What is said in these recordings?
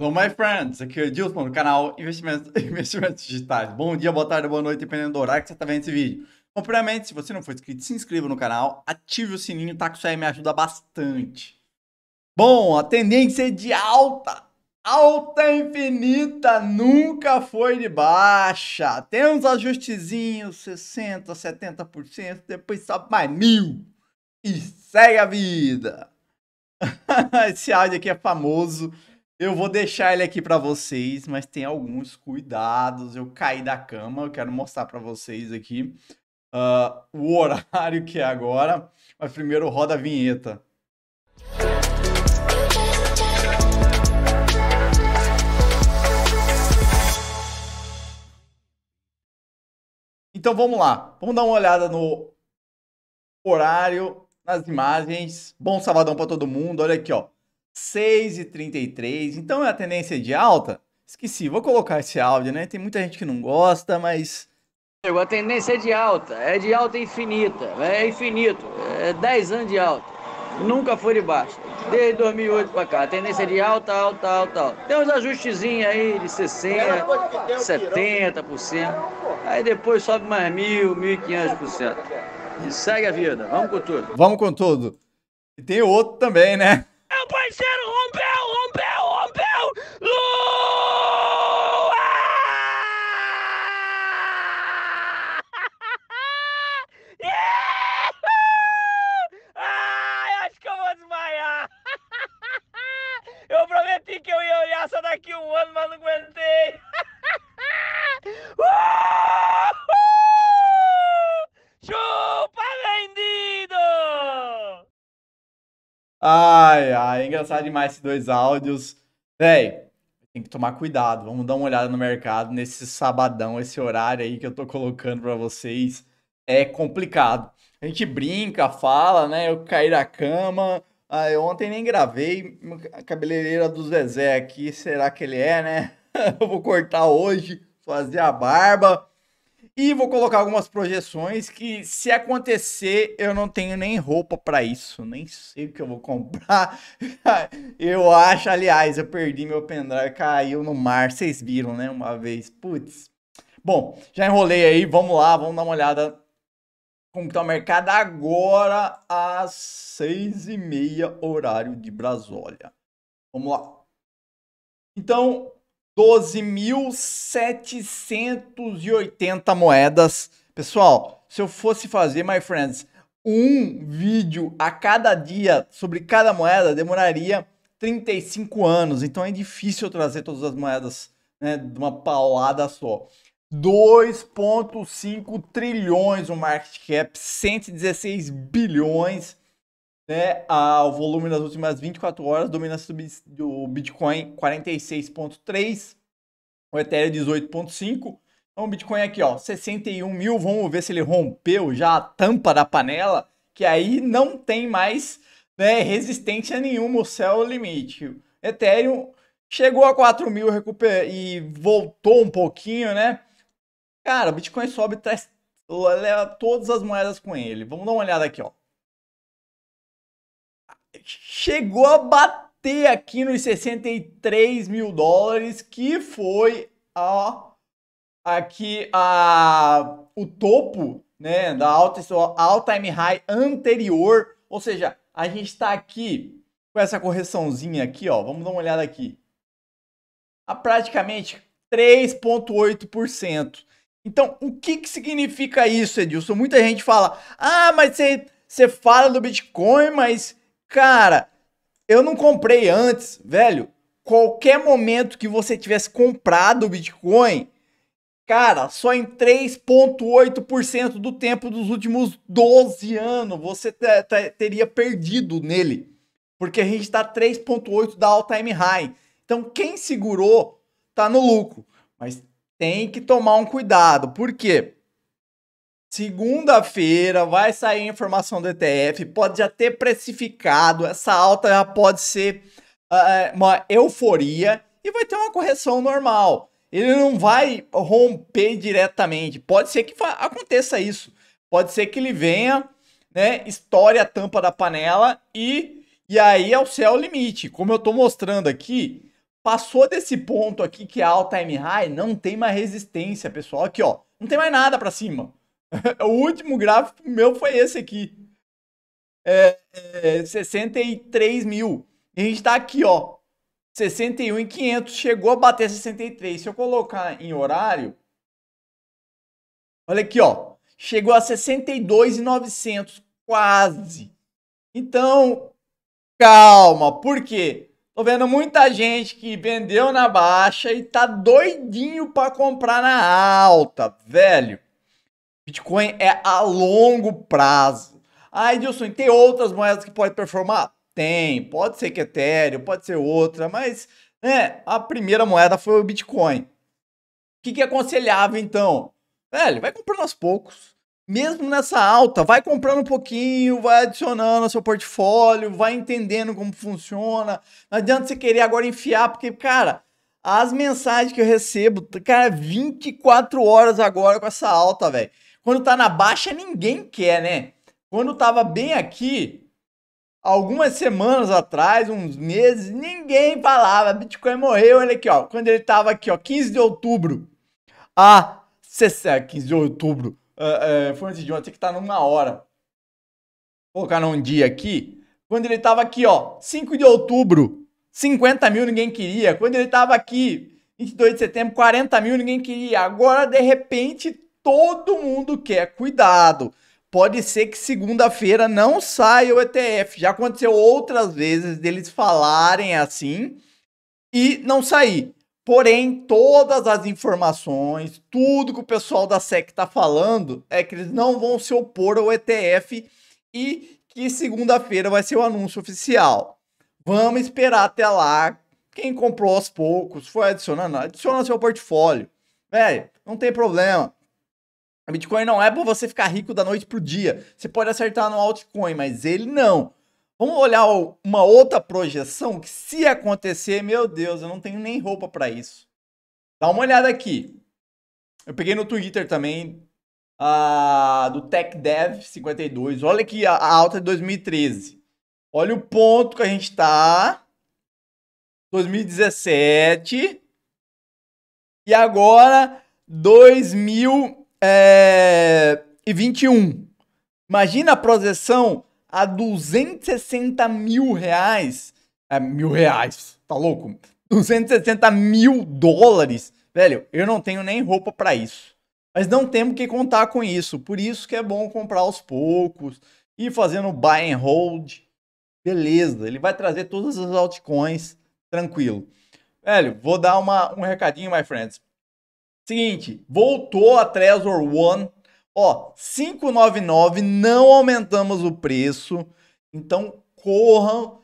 Hello, my friends! Aqui é o Dilson do canal Investimentos, Investimentos Digitais. Bom dia, boa tarde, boa noite, dependendo do horário que você está vendo esse vídeo. Bom, primeiramente, se você não for inscrito, se inscreva no canal, ative o sininho, tá? Que isso aí me ajuda bastante. Bom, a tendência é de alta. Alta infinita nunca foi de baixa. Tem uns ajustezinhos, 60%, 70%, depois sobe mais mil. E segue a vida. Esse áudio aqui é famoso eu vou deixar ele aqui para vocês, mas tem alguns cuidados. Eu caí da cama, eu quero mostrar para vocês aqui uh, o horário que é agora. Mas primeiro roda a vinheta. Então vamos lá, vamos dar uma olhada no horário, nas imagens. Bom sabadão para todo mundo. Olha aqui, ó. 6,33. Então é a tendência de alta? Esqueci, vou colocar esse áudio, né? Tem muita gente que não gosta, mas. A tendência é de alta, é de alta infinita, né? é infinito, é 10 anos de alta, nunca foi de baixo, desde 2008 para cá, a tendência é de alta, alta, alta, alta. Tem uns ajustezinhos aí de 60%, 70%, aí depois sobe mais mil, 1.500%. E segue a vida, vamos com tudo. Vamos com tudo. E tem outro também, né? é engraçado demais esses dois áudios. Véi, tem que tomar cuidado. Vamos dar uma olhada no mercado nesse sabadão, esse horário aí que eu tô colocando para vocês. É complicado. A gente brinca, fala, né? Eu caí da cama. Ah, eu ontem nem gravei. A cabeleireira do Zezé aqui, será que ele é, né? eu vou cortar hoje, fazer a barba. E vou colocar algumas projeções que, se acontecer, eu não tenho nem roupa para isso, nem sei o que eu vou comprar. eu acho, aliás, eu perdi meu pendrive, caiu no mar, vocês viram, né? Uma vez. Putz. Bom, já enrolei aí, vamos lá, vamos dar uma olhada como está o mercado agora às seis e meia, horário de Brasília. Vamos lá. Então, 12.780 moedas. Pessoal, se eu fosse fazer, my friends, um vídeo a cada dia sobre cada moeda, demoraria 35 anos. Então é difícil trazer todas as moedas né, de uma paulada só. 2,5 trilhões o market cap, 116 bilhões né, ao volume das últimas 24 horas, dominância do Bitcoin 46.3, o Ethereum 18.5. Então o Bitcoin aqui, ó, 61 mil, vamos ver se ele rompeu já a tampa da panela, que aí não tem mais né, resistência nenhuma, o céu é o limite. Ethereum chegou a 4 mil recuperou e voltou um pouquinho, né? Cara, o Bitcoin sobe, traz, leva todas as moedas com ele. Vamos dar uma olhada aqui, ó chegou a bater aqui nos 63 mil dólares, que foi a, aqui a, o topo né, da alta, all-time high anterior. Ou seja, a gente está aqui com essa correçãozinha aqui, ó. Vamos dar uma olhada aqui. A praticamente 3,8%. Então, o que, que significa isso, Edilson? Muita gente fala, ah, mas você, você fala do Bitcoin, mas Cara, eu não comprei antes, velho. Qualquer momento que você tivesse comprado o Bitcoin, cara, só em 3,8% do tempo dos últimos 12 anos você teria perdido nele. Porque a gente está 3,8% da all time high. Então, quem segurou tá no lucro. Mas tem que tomar um cuidado. Por quê? Segunda-feira vai sair a informação do ETF, pode já ter precificado, essa alta já pode ser uh, uma euforia e vai ter uma correção normal. Ele não vai romper diretamente. Pode ser que aconteça isso. Pode ser que ele venha, né, estoure a tampa da panela e e aí é o céu limite. Como eu estou mostrando aqui, passou desse ponto aqui que é all time high, não tem mais resistência, pessoal. Aqui, ó, não tem mais nada para cima. o último gráfico meu foi esse aqui. É, é, 63 mil. a gente tá aqui, ó. 61,500. e Chegou a bater 63. Se eu colocar em horário... Olha aqui, ó. Chegou a 62,900. e Quase. Então, calma. Por quê? Tô vendo muita gente que vendeu na baixa e tá doidinho para comprar na alta, velho. Bitcoin é a longo prazo. Ah, Edilson, tem outras moedas que pode performar? Tem, pode ser que Ethereum, pode ser outra, mas né, a primeira moeda foi o Bitcoin. O que, que é aconselhava então? Velho, vai comprando aos poucos. Mesmo nessa alta, vai comprando um pouquinho, vai adicionando ao seu portfólio, vai entendendo como funciona. Não adianta você querer agora enfiar, porque, cara, as mensagens que eu recebo, cara, 24 horas agora com essa alta, velho. Quando tá na baixa, ninguém quer, né? Quando tava bem aqui, algumas semanas atrás, uns meses, ninguém falava. Bitcoin morreu, olha aqui, ó. Quando ele tava aqui, ó, 15 de outubro. A ah, 15 de outubro. Uh, uh, foi antes de ontem que tá numa hora. Vou colocar num dia aqui. Quando ele tava aqui, ó, 5 de outubro, 50 mil ninguém queria. Quando ele tava aqui, 22 de setembro, 40 mil ninguém queria. Agora, de repente, todo mundo quer cuidado. Pode ser que segunda-feira não saia o ETF. Já aconteceu outras vezes deles falarem assim e não sair. Porém, todas as informações, tudo que o pessoal da SEC está falando é que eles não vão se opor ao ETF e que segunda-feira vai ser o anúncio oficial. Vamos esperar até lá. Quem comprou aos poucos, foi adicionando, adiciona seu portfólio. Velho, não tem problema. A Bitcoin não é para você ficar rico da noite pro dia. Você pode acertar no altcoin, mas ele não. Vamos olhar uma outra projeção que se acontecer, meu Deus, eu não tenho nem roupa para isso. Dá uma olhada aqui. Eu peguei no Twitter também uh, do TechDev 52. Olha aqui a, a alta de 2013. Olha o ponto que a gente está. 2017. E agora 2000 é, e 21. Imagina a projeção a 260 mil reais. É, mil reais, tá louco? 260 mil dólares. Velho, eu não tenho nem roupa para isso. Mas não temos que contar com isso. Por isso que é bom comprar aos poucos. E fazendo buy and hold. Beleza, ele vai trazer todas as altcoins tranquilo. Velho, vou dar uma, um recadinho, my friends. Seguinte, voltou a Trezor One. Ó, 599, não aumentamos o preço. Então corram.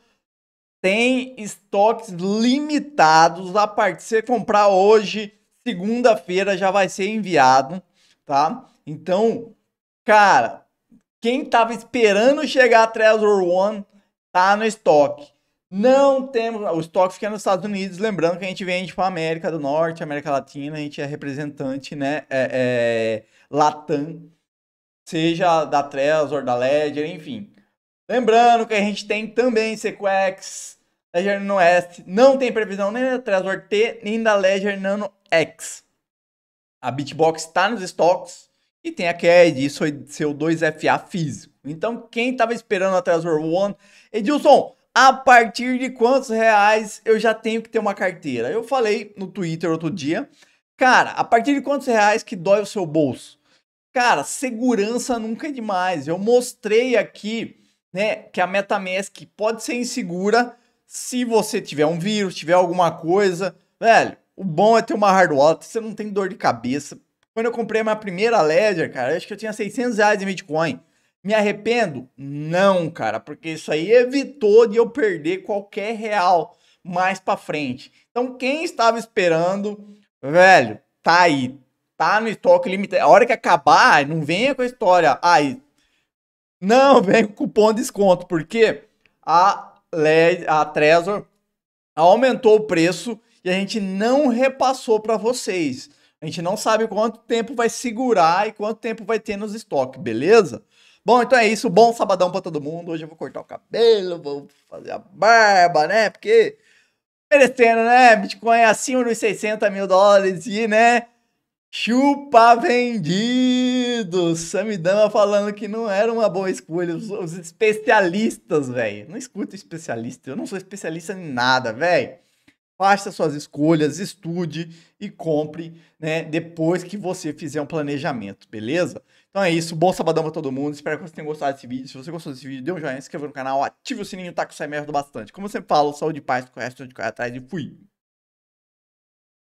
Tem estoques limitados a partir de você comprar hoje, segunda-feira já vai ser enviado, tá? Então, cara, quem tava esperando chegar a Trezor One tá no estoque. Não temos. O estoque fica nos Estados Unidos, lembrando que a gente vende para tipo, a América do Norte, América Latina, a gente é representante, né? É, é, Latam, seja da Trezor, da Ledger, enfim. Lembrando que a gente tem também Sequex, Ledger Nano S, não tem previsão nem da Trezor T, nem da Ledger Nano X. A Bitbox está nos estoques e tem a CAD, seu 2FA físico. Então, quem estava esperando a Trezor One, Edilson, a partir de quantos reais eu já tenho que ter uma carteira? Eu falei no Twitter outro dia, cara, a partir de quantos reais que dói o seu bolso? Cara, segurança nunca é demais. Eu mostrei aqui, né, que a MetaMask pode ser insegura se você tiver um vírus, tiver alguma coisa. Velho, o bom é ter uma hard wallet, você não tem dor de cabeça. Quando eu comprei a minha primeira Ledger, cara, acho que eu tinha 600 reais em Bitcoin. Me arrependo? Não, cara, porque isso aí evitou de eu perder qualquer real mais para frente. Então, quem estava esperando, velho, tá aí, tá no estoque limitado. A hora que acabar, não venha com a história. Aí, não, vem com cupom de desconto, porque a LED, a Trezor aumentou o preço e a gente não repassou para vocês. A gente não sabe quanto tempo vai segurar e quanto tempo vai ter nos estoques, beleza? Bom, então é isso. Bom sabadão para todo mundo. Hoje eu vou cortar o cabelo, vou fazer a barba, né? Porque merecendo, né? Bitcoin é acima dos 60 mil dólares e, né? Chupa vendido! Samidama falando que não era uma boa escolha. Os, os especialistas, velho. Não escuta especialista. Eu não sou especialista em nada, velho. Faça suas escolhas, estude e compre, né? Depois que você fizer um planejamento, beleza? Então é isso. Bom sabadão pra todo mundo. Espero que você tenha gostado desse vídeo. Se você gostou desse vídeo, dê um joinha, se inscreva no canal, ative o sininho, tá? Que o aí me ajuda bastante. Como eu sempre falo, saúde e paz, corre, de correr atrás e fui!